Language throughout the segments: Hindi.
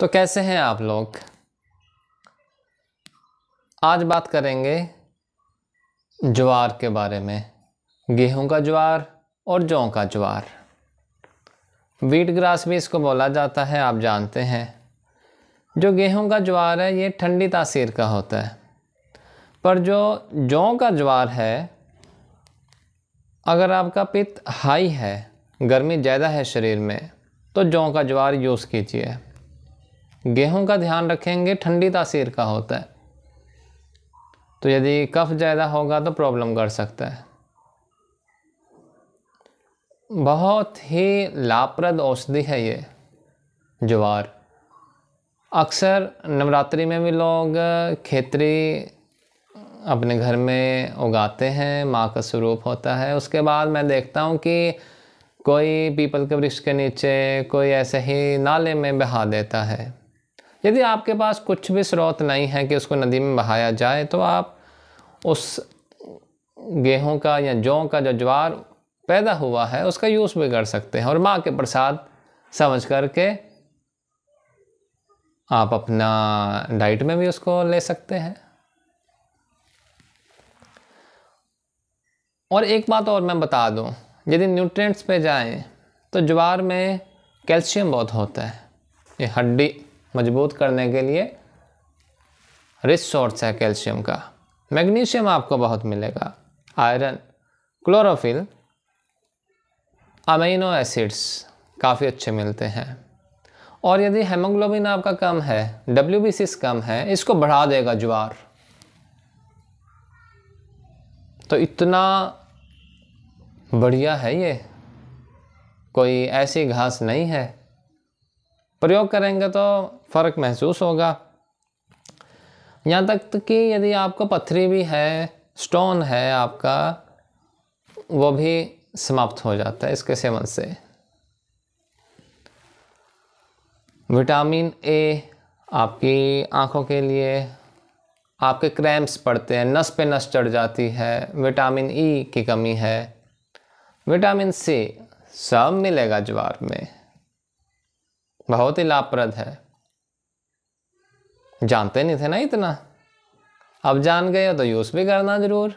तो कैसे हैं आप लोग आज बात करेंगे ज्वार के बारे में गेहूं का ज्वार और जौ का ज्वार वीट ग्रास भी इसको बोला जाता है आप जानते हैं जो गेहूं का ज्वार है ये ठंडी तासीर का होता है पर जो जौ का ज्वार है अगर आपका पित्त हाई है गर्मी ज़्यादा है शरीर में तो जौ का ज्वार यूज़ कीजिए गेहूं का ध्यान रखेंगे ठंडी तासीर का होता है तो यदि कफ ज़्यादा होगा तो प्रॉब्लम कर सकता है बहुत ही लाभप्रद औषधि है ये ज्वार अक्सर नवरात्रि में भी लोग खेतरी अपने घर में उगाते हैं माँ का स्वरूप होता है उसके बाद मैं देखता हूँ कि कोई पीपल के वृक्ष के नीचे कोई ऐसे ही नाले में बहा देता है यदि आपके पास कुछ भी स्रोत नहीं है कि उसको नदी में बहाया जाए तो आप उस गेहूं का या जौ का जो ज्वार पैदा हुआ है उसका यूज़ भी कर सकते हैं और माँ के प्रसाद समझ करके आप अपना डाइट में भी उसको ले सकते हैं और एक बात और मैं बता दूं यदि न्यूट्रिएंट्स पे जाएं तो ज्वार में कैल्शियम बहुत होता है ये हड्डी मजबूत करने के लिए रिच सोर्स है कैल्शियम का मैग्नीशियम आपको बहुत मिलेगा आयरन क्लोरोफिल अमीनो एसिड्स काफ़ी अच्छे मिलते हैं और यदि हेमोग्लोबिन आपका कम है डब्ल्यू कम है इसको बढ़ा देगा ज्वार तो इतना बढ़िया है ये कोई ऐसी घास नहीं है प्रयोग करेंगे तो फ़र्क महसूस होगा यहाँ तक तो कि यदि आपको पत्थरी भी है स्टोन है आपका वो भी समाप्त हो जाता है इसके सेवन से विटामिन ए आपकी आँखों के लिए आपके क्रैम्प्स पड़ते हैं नस पे नस चढ़ जाती है विटामिन ई e की कमी है विटामिन सी सब मिलेगा ज्वार में बहुत ही लाभप्रद है जानते नहीं थे ना इतना अब जान गए तो यूज़ भी करना ज़रूर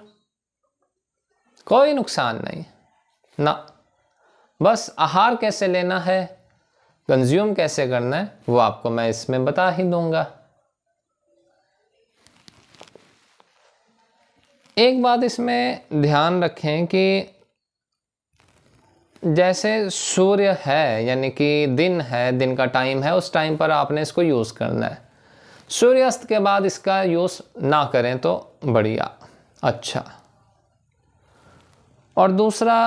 कोई नुकसान नहीं ना बस आहार कैसे लेना है कंज्यूम कैसे करना है वो आपको मैं इसमें बता ही दूंगा एक बात इसमें ध्यान रखें कि जैसे सूर्य है यानी कि दिन है दिन का टाइम है उस टाइम पर आपने इसको यूज़ करना है सूर्यास्त के बाद इसका यूज़ ना करें तो बढ़िया अच्छा और दूसरा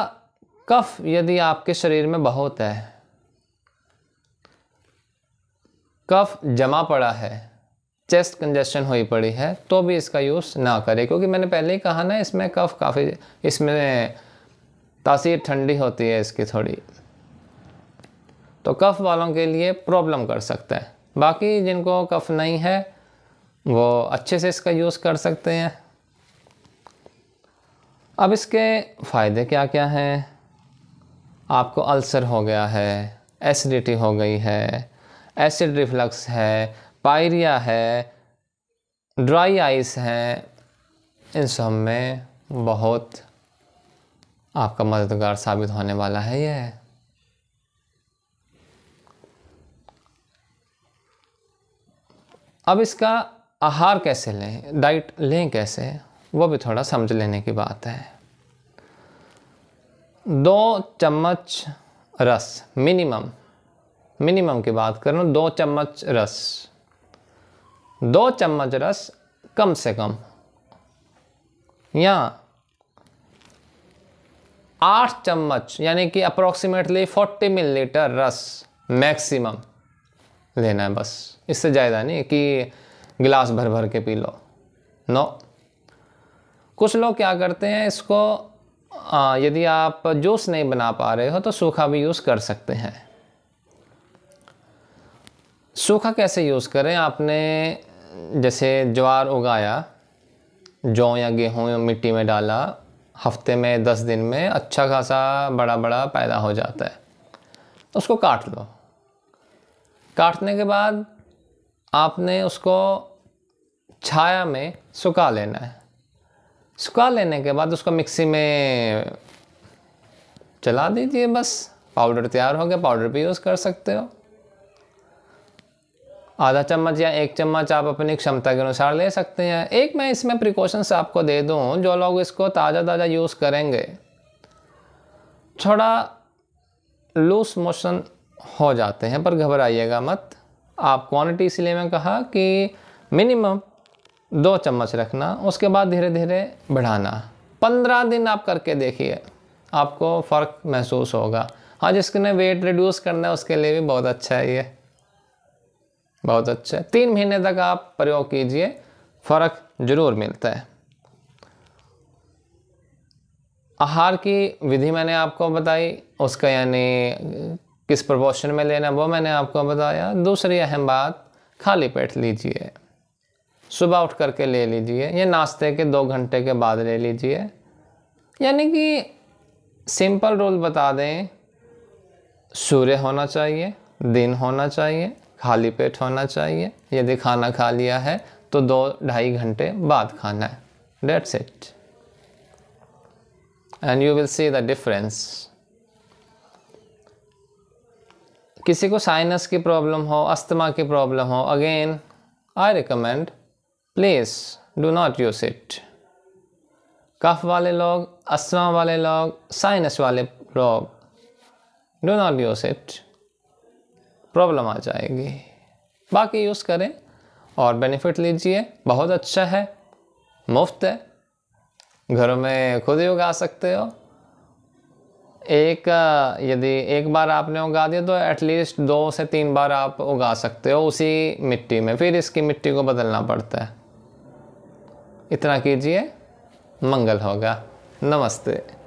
कफ यदि आपके शरीर में बहुत है कफ जमा पड़ा है चेस्ट कंजेशन हुई पड़ी है तो भी इसका यूज़ ना करें क्योंकि मैंने पहले ही कहा ना इसमें कफ काफ़ी इसमें तासीर ठंडी होती है इसकी थोड़ी तो कफ़ वालों के लिए प्रॉब्लम कर सकता है बाकी जिनको कफ़ नहीं है वो अच्छे से इसका यूज़ कर सकते हैं अब इसके फ़ायदे क्या क्या हैं आपको अल्सर हो गया है एसिडिटी हो गई है एसिड रिफ्लक्स है पायरिया है ड्राई आइस हैं इन सब में बहुत आपका मददगार साबित होने वाला है यह अब इसका आहार कैसे लें डाइट लें कैसे वो भी थोड़ा समझ लेने की बात है दो चम्मच रस मिनिमम मिनिमम की बात करूँ दो चम्मच रस दो चम्मच रस कम से कम या आठ चम्मच यानी कि अप्रोक्सीमेटली फोर्टी मिलीलीटर रस मैक्सिमम लेना है बस इससे ज़्यादा नहीं कि गिलास भर भर के पी लो नो कुछ लोग क्या करते हैं इसको आ, यदि आप जूस नहीं बना पा रहे हो तो सूखा भी यूज़ कर सकते हैं सूखा कैसे यूज़ करें आपने जैसे ज्वार उगाया जौ या गेहूँ मिट्टी में डाला हफ्ते में दस दिन में अच्छा खासा बड़ा बड़ा पैदा हो जाता है उसको काट लो काटने के बाद आपने उसको छाया में सुखा लेना है सुखा लेने के बाद उसको मिक्सी में चला दीजिए बस पाउडर तैयार हो गया पाउडर भी यूज़ कर सकते हो आधा चम्मच या एक चम्मच आप अपनी क्षमता के अनुसार ले सकते हैं एक मैं इसमें प्रिकॉशंस आपको दे दूँ जो लोग इसको ताज़ा ताज़ा यूज़ करेंगे थोड़ा लूज मोशन हो जाते हैं पर घबराइएगा मत आप क्वांटिटी इसलिए मैं कहा कि मिनिमम दो चम्मच रखना उसके बाद धीरे धीरे बढ़ाना पंद्रह दिन आप करके देखिए आपको फ़र्क महसूस होगा हाँ जिसके वेट रिड्यूस करना है उसके लिए भी बहुत अच्छा है ये बहुत अच्छा तीन महीने तक आप प्रयोग कीजिए फ़र्क ज़रूर मिलता है आहार की विधि मैंने आपको बताई उसका यानी किस प्रपोशन में लेना वो मैंने आपको बताया दूसरी अहम बात खाली पेट लीजिए सुबह उठ करके ले लीजिए या नाश्ते के दो घंटे के बाद ले लीजिए यानी कि सिंपल रूल बता दें सूर्य होना चाहिए दिन होना चाहिए खाली पेट होना चाहिए यदि खाना खा लिया है तो दो ढाई घंटे बाद खाना है that's it and you will see the difference किसी को साइनस की प्रॉब्लम हो अस्थमा की प्रॉब्लम हो again I recommend please do not use it कफ वाले लोग अस्थमा वाले लोग साइनस वाले लोग do not use it problem आ जाएगी बाकी यूज़ करें और बेनिफिट लीजिए बहुत अच्छा है मुफ्त है घरों में खुद ही उगा सकते हो एक यदि एक बार आपने उगा दिया तो एटलीस्ट दो से तीन बार आप उगा सकते हो उसी मिट्टी में फिर इसकी मिट्टी को बदलना पड़ता है इतना कीजिए मंगल होगा नमस्ते